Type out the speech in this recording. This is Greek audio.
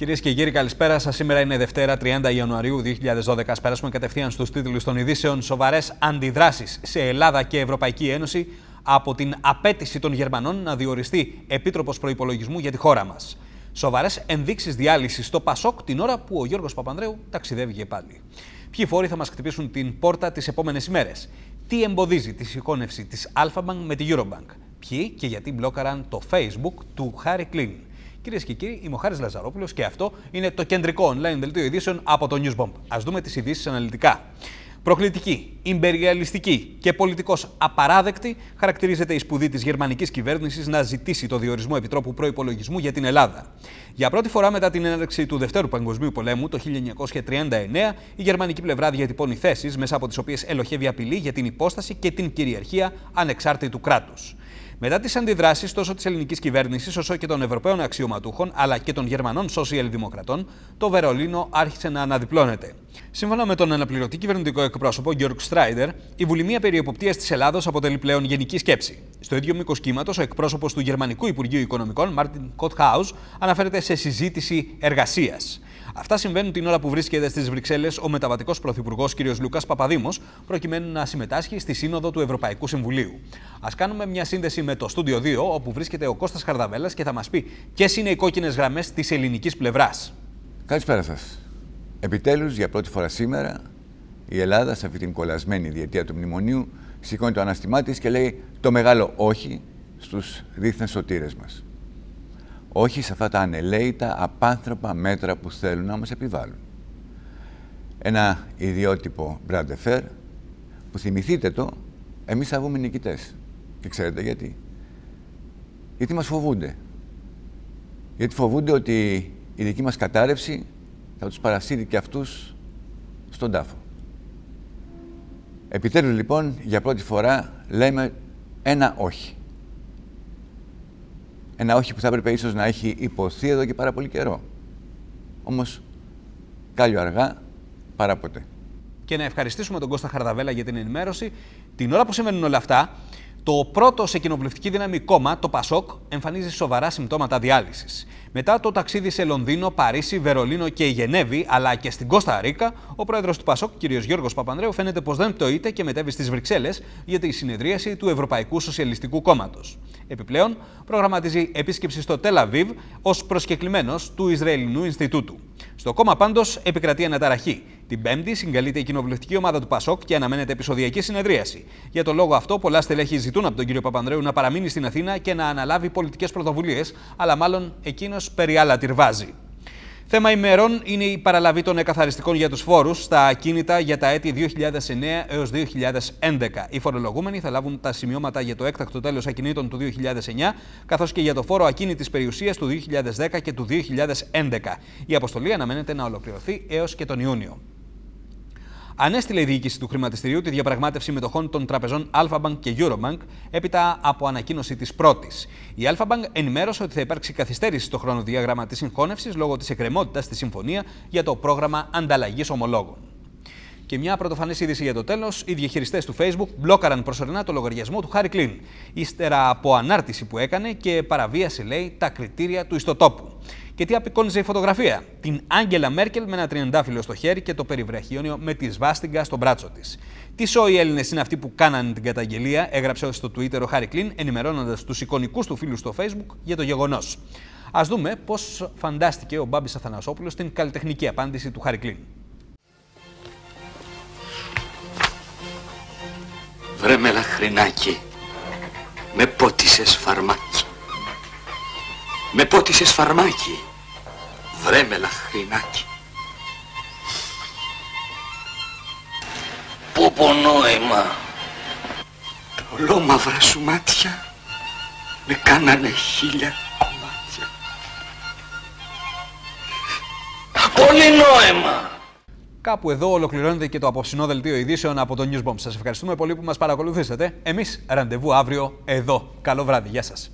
Κυρίες και κύριοι, καλησπέρα σας. Σήμερα είναι Δευτέρα, 30 Ιανουαρίου 2012. Ας περάσουμε κατευθείαν στους τίτλους των ειδήσεων. Σοβαρές αντιδράσεις σε Ελλάδα και Ευρωπαϊκή Ένωση από την απέτηση των Γερμανών να διοριστεί επίτροπος προπολογισμού για τη χώρα μας. Σοβαρές ενδείξεις διάλυσης στο Πασόκ την ώρα που ο Γιώργος Παπανδρέου ταξιδεύει και πάλι. Ποιοι φόροι θα μας χτυπήσουν την πόρτα τις επόμενες ημέρες. Τι εμποδίζει τη συγχώνευση της Alphabank με τη Eurobank. Ποιοι και γιατί μπλόκαραν το Facebook του Χάρη Κλίν. Κυρίες και κύριοι, είμαι ο Χάρης Λαζαρόπουλος και αυτό είναι το κεντρικό online δελτίο ειδήσεων από το Newsbomb. Bomb. Ας δούμε τις ειδήσεις αναλυτικά. Προκλητική, υπεριαλιστική και πολιτικώς απαράδεκτη χαρακτηρίζεται η σπουδή της γερμανικής κυβέρνησης να ζητήσει το διορισμό Επιτρόπου Προπολογισμού για την Ελλάδα. Για πρώτη φορά μετά την έναρξη του Δευτέρου Παγκοσμίου Πολέμου το 1939, η γερμανική πλευρά διατυπώνει θέσεις μέσα από τις οποίες ελοχεύει απειλή για την υπόσταση και την κυριαρχία ανεξάρτητου κράτους. Μετά τις αντιδράσεις τόσο της ελληνικής κυβέρνησης όσο και των Ευρωπαίων αξιωματούχων αλλά και των Γερμανών σοσιαλδημοκρατών, το Βερολίνο άρχισε να αναδιπλώνεται. Σύμφωνα με τον αναπληρωτή κυβερνητικό εκπρόσωπο Γιώργο Στράιντερ, η βουλημία περί εποπτεία της Ελλάδος αποτελεί πλέον γενική σκέψη. Στο ίδιο μήκος κύματος, ο εκπρόσωπος του Γερμανικού Υπουργείου Οικονομικών, Μάρτιν Κοτχάους, αναφέρεται σε συζήτηση εργασίας. Αυτά συμβαίνουν την ώρα που βρίσκεται στις Βρυξέλλες ο μεταβατικός πρωθυπουργός κ. Λουκάς Παπαδήμος, προκειμένου να συμμετάσχει στη Σύνοδο του Ευρωπαϊκού Συμβουλίου. Ας κάνουμε μια σύνδεση με το Studio 2, όπου βρίσκεται ο Κώστας Χαρδαβέλλα και θα μας πει ποιες είναι οι κόκκινες γραμμές της ελληνικής πλευράς. Καλησπέρα σας. Επιτέλους, για πρώτη φορά σήμερα, η Ελλάδα σε αυτή την κολλασμένη διετία του μνημονίου σηκώνει το αναστημά της και λέει το μεγάλο όχι στους δίθεν σωτήρες μας όχι σε αυτά τα ανελαίητα, απάνθρωπα μέτρα που θέλουν να μας επιβάλλουν. Ένα ιδιότυπο μπραντεφέρ που θυμηθείτε το, εμείς θα βγούμε νικητές. Και ξέρετε γιατί. Γιατί μας φοβούνται. Γιατί φοβούνται ότι η δική μας κατάρρευση θα τους παρασύρει και αυτούς στον τάφο. Επιτέλους λοιπόν, για πρώτη φορά, λέμε ένα όχι. Ένα όχι που θα έπρεπε ίσως να έχει υποθεί εδώ και πάρα πολύ καιρό. Όμως, κάλιο αργά παρά ποτέ. Και να ευχαριστήσουμε τον Κώστα Χαρδαβέλα για την ενημέρωση. Την ώρα που συμβαίνουν όλα αυτά, το πρώτο σε κοινοβουλευτική δύναμη κόμμα, το ΠΑΣΟΚ, εμφανίζει σοβαρά συμπτώματα διάλυσης. Μετά το ταξίδι σε Λονδίνο, Παρίσι, Βερολίνο και Γενέβη, αλλά και στην Κώστα Ρίκα, ο πρόεδρος του Πασόκ, κ. Γιώργος Παπανδρέου, φαίνεται πως δεν πτωείται και μετέβει στις Βρυξέλλες για τη συνεδρίαση του Ευρωπαϊκού Σοσιαλιστικού Κόμματος. Επιπλέον, προγραμματίζει επίσκεψη στο Τελαβίβ ως προσκεκλημένος του Ισραηλινού Ινστιτούτου. Στο κόμμα πάντως επικρατεί αναταραχή. Την Πέμπτη συγκαλείται η κοινοβουλευτική ομάδα του Πασόκ και αναμένεται επεισοδιακή συνεδρίαση. Για τον λόγο αυτό, πολλά στελέχη ζητούν από τον κύριο Παπανδρέου να παραμείνει στην Αθήνα και να αναλάβει πολιτικές πρωτοβουλίες, αλλά μάλλον εκείνος Περιάλλα τυρβάζει. Θέμα ημερών είναι η παραλαβή των εκαθαριστικών για τους φόρους στα ακίνητα για τα έτη 2009 έως 2011. Οι φορολογούμενοι θα λάβουν τα σημειώματα για το έκτακτο τέλος ακινήτων του 2009, καθώς και για το φόρο ακίνητης περιουσίας του 2010 και του 2011. Η αποστολή αναμένεται να ολοκληρωθεί έως και τον Ιούνιο ανέστειλε η διοίκηση του χρηματιστηρίου τη διαπραγμάτευση μετοχών των τραπεζών Alphabank και Eurobank έπειτα από ανακοίνωση της πρώτης. Η Alphabank ενημέρωσε ότι θα υπάρξει καθυστέρηση στο χρονοδιάγραμμα της συγχώνευσης λόγω της εκκρεμότητας στη συμφωνία για το πρόγραμμα ανταλλαγής ομολόγων. Και μια πρωτοφανής είδηση για το τέλος: οι διαχειριστές του Facebook μπλόκαραν προσωρινά το λογαριασμό του Χάρη Κλίν, ύστερα από ανάρτηση που έκανε και παραβίασε, λέει, τα κριτήρια του ιστοτόπου. Και τι απεικόνιζε η φωτογραφία. Την Άγγελα Μέρκελ με ένα τριεντάφυλλο στο χέρι και το περιβραχιόνιο με τη σβάστιγγα στο μπράτσο της. Τι σόοι Έλληνες είναι αυτοί που κάναν την καταγγελία, έγραψε στο Twitter ο Χάρη Κλίν, ενημερώνοντας τους εικονικούς του φίλους στο Facebook για το γεγονός. Ας δούμε πώς φαντάστηκε ο Μπάμπης Αθανασόπουλος την καλλιτεχνική απάντηση του Χάρη Κλίν. Βρε με λαχρινάκι, με πότισες φαρμάκι. Με πότισες φαρμάκι, βρε με λαχρινάκι. Πού νόημα. Τα ολόμαυρα σου μάτια με κάνανε χίλια κομμάτια. Πολύ νόημα. Κάπου εδώ ολοκληρώνεται και το απόψινό δελτίο ειδήσεων από το Newsbomb. Σας ευχαριστούμε πολύ που μας παρακολουθήσατε. Εμείς ραντεβού αύριο εδώ. Καλό βράδυ. Γεια σας.